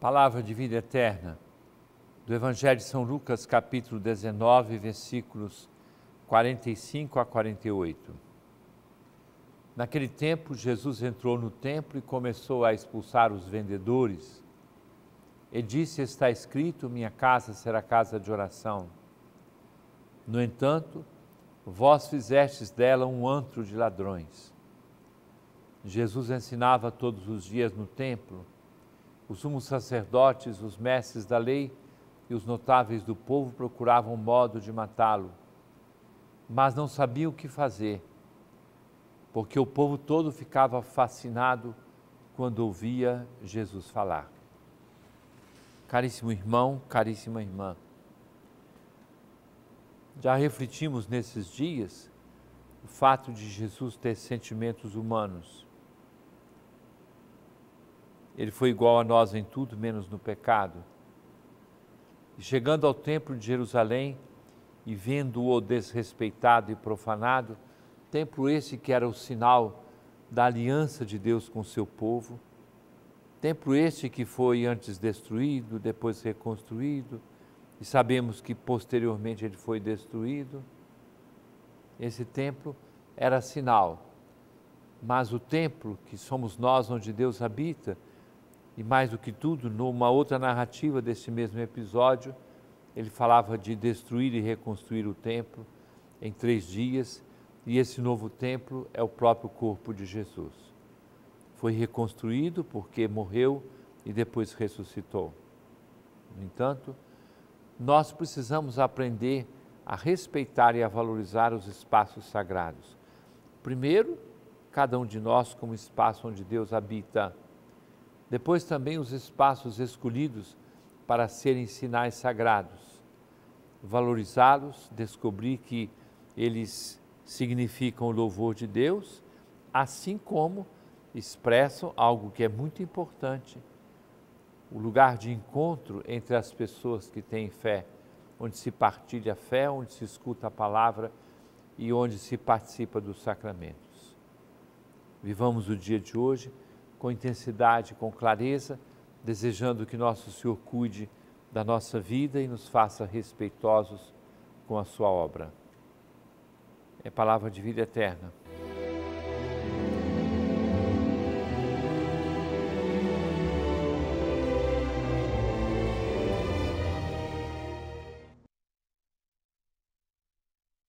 Palavra de vida eterna do Evangelho de São Lucas, capítulo 19, versículos 45 a 48. Naquele tempo, Jesus entrou no templo e começou a expulsar os vendedores. E disse: Está escrito, minha casa será casa de oração. No entanto, vós fizestes dela um antro de ladrões. Jesus ensinava todos os dias no templo os sumos sacerdotes, os mestres da lei e os notáveis do povo procuravam modo de matá-lo, mas não sabiam o que fazer, porque o povo todo ficava fascinado quando ouvia Jesus falar. Caríssimo irmão, caríssima irmã, já refletimos nesses dias o fato de Jesus ter sentimentos humanos ele foi igual a nós em tudo, menos no pecado. E chegando ao templo de Jerusalém e vendo-o desrespeitado e profanado, templo esse que era o sinal da aliança de Deus com seu povo, templo este que foi antes destruído, depois reconstruído, e sabemos que posteriormente ele foi destruído. Esse templo era sinal, mas o templo que somos nós, onde Deus habita, e mais do que tudo, numa outra narrativa desse mesmo episódio, ele falava de destruir e reconstruir o templo em três dias, e esse novo templo é o próprio corpo de Jesus. Foi reconstruído porque morreu e depois ressuscitou. No entanto, nós precisamos aprender a respeitar e a valorizar os espaços sagrados. Primeiro, cada um de nós como espaço onde Deus habita depois também os espaços escolhidos para serem sinais sagrados. Valorizá-los, descobrir que eles significam o louvor de Deus, assim como expressam algo que é muito importante, o lugar de encontro entre as pessoas que têm fé, onde se partilha a fé, onde se escuta a palavra e onde se participa dos sacramentos. Vivamos o dia de hoje com intensidade, com clareza, desejando que nosso Senhor cuide da nossa vida e nos faça respeitosos com a sua obra. É palavra de vida eterna.